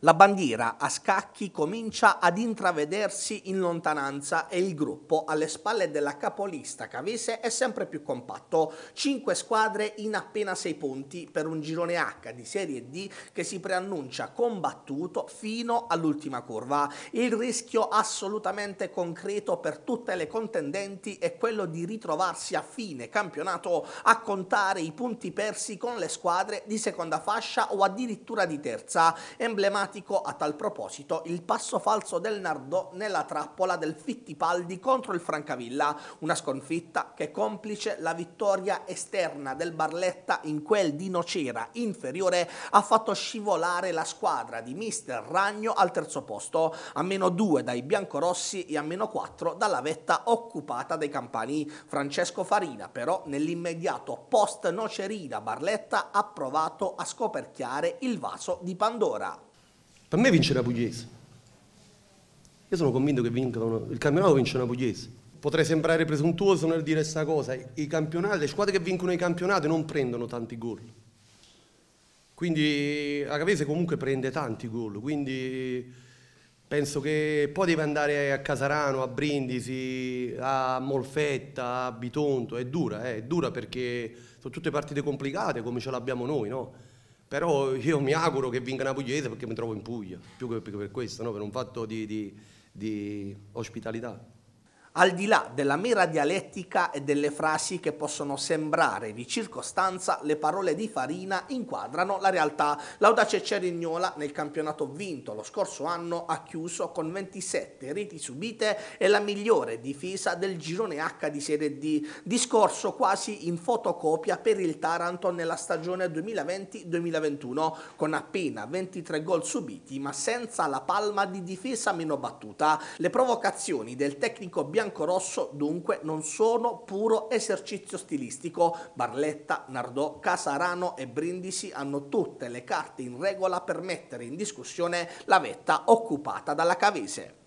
La bandiera a scacchi comincia ad intravedersi in lontananza e il gruppo alle spalle della capolista Cavese è sempre più compatto. Cinque squadre in appena sei punti per un girone H di Serie D che si preannuncia combattuto fino all'ultima curva. Il rischio assolutamente concreto per tutte le contendenti è quello di ritrovarsi a fine campionato a contare i punti persi con le squadre di seconda fascia o addirittura di terza. Emblematico emblematico a tal proposito il passo falso del Nardò nella trappola del Fittipaldi contro il Francavilla, una sconfitta che complice la vittoria esterna del Barletta in quel di Nocera inferiore ha fatto scivolare la squadra di mister Ragno al terzo posto, a meno 2 dai biancorossi e a meno 4 dalla vetta occupata dai campani. Francesco Farina però nell'immediato post Nocerina Barletta ha provato a scoperchiare il vaso di Pandora. Per me vince la Pugliese. Io sono convinto che vincono, il campionato vince la Pugliese. Potrei sembrare presuntuoso nel dire questa cosa, i campionati, le squadre che vincono i campionati non prendono tanti gol. Quindi la Cavese comunque prende tanti gol, quindi penso che poi deve andare a Casarano, a Brindisi, a Molfetta, a Bitonto, è dura, eh? è dura perché sono tutte partite complicate come ce l'abbiamo noi, no? Però io mi auguro che vinca una pugliese perché mi trovo in Puglia, più che per questo, no? per un fatto di, di, di ospitalità al di là della mera dialettica e delle frasi che possono sembrare di circostanza, le parole di Farina inquadrano la realtà. L'audace Cerignola nel campionato vinto lo scorso anno ha chiuso con 27 reti subite e la migliore difesa del girone H di Serie D, discorso quasi in fotocopia per il Taranto nella stagione 2020-2021, con appena 23 gol subiti ma senza la palma di difesa meno battuta. Le provocazioni del tecnico bianco rosso dunque non sono puro esercizio stilistico. Barletta, Nardò, Casarano e Brindisi hanno tutte le carte in regola per mettere in discussione la vetta occupata dalla Cavese.